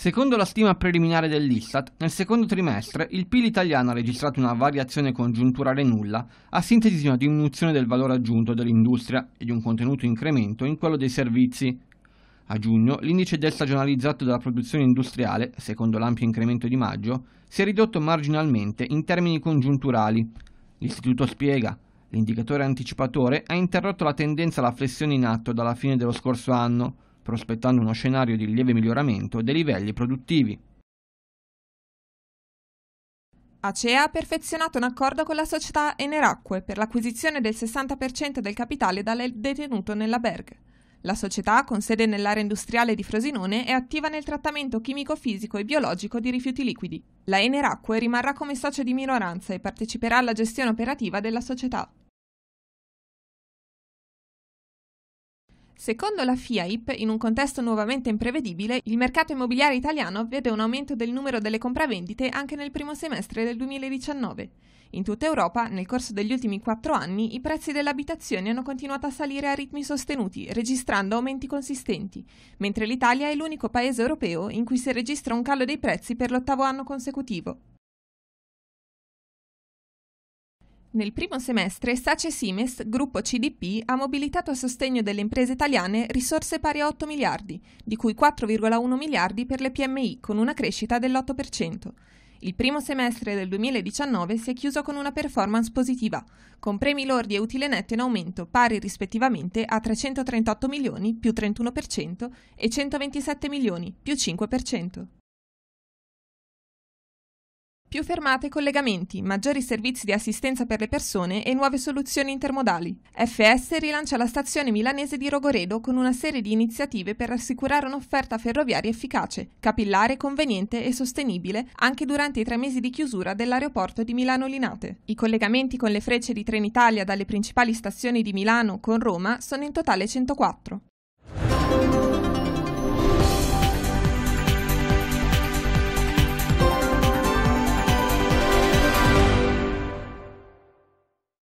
Secondo la stima preliminare dell'Istat, nel secondo trimestre il PIL italiano ha registrato una variazione congiunturale nulla, a sintesi di una diminuzione del valore aggiunto dell'industria e di un contenuto incremento in quello dei servizi. A giugno l'indice del stagionalizzato della produzione industriale, secondo l'ampio incremento di maggio, si è ridotto marginalmente in termini congiunturali. L'istituto spiega, l'indicatore anticipatore ha interrotto la tendenza alla flessione in atto dalla fine dello scorso anno, prospettando uno scenario di lieve miglioramento dei livelli produttivi. ACEA ha perfezionato un accordo con la società Eneracque per l'acquisizione del 60% del capitale da lei detenuto nella Berg. La società, con sede nell'area industriale di Frosinone, è attiva nel trattamento chimico-fisico e biologico di rifiuti liquidi. La Eneracque rimarrà come socio di minoranza e parteciperà alla gestione operativa della società. Secondo la FIAIP, in un contesto nuovamente imprevedibile, il mercato immobiliare italiano vede un aumento del numero delle compravendite anche nel primo semestre del 2019. In tutta Europa, nel corso degli ultimi quattro anni, i prezzi delle abitazioni hanno continuato a salire a ritmi sostenuti, registrando aumenti consistenti, mentre l'Italia è l'unico paese europeo in cui si registra un calo dei prezzi per l'ottavo anno consecutivo. Nel primo semestre Sace Simes, gruppo CDP, ha mobilitato a sostegno delle imprese italiane risorse pari a 8 miliardi, di cui 4,1 miliardi per le PMI, con una crescita dell'8%. Il primo semestre del 2019 si è chiuso con una performance positiva, con premi lordi e utile netto in aumento pari rispettivamente a 338 milioni più 31% e 127 milioni più 5%. Più fermate e collegamenti, maggiori servizi di assistenza per le persone e nuove soluzioni intermodali. FS rilancia la stazione milanese di Rogoredo con una serie di iniziative per assicurare un'offerta ferroviaria efficace, capillare, conveniente e sostenibile anche durante i tre mesi di chiusura dell'aeroporto di Milano Linate. I collegamenti con le frecce di Trenitalia dalle principali stazioni di Milano con Roma sono in totale 104.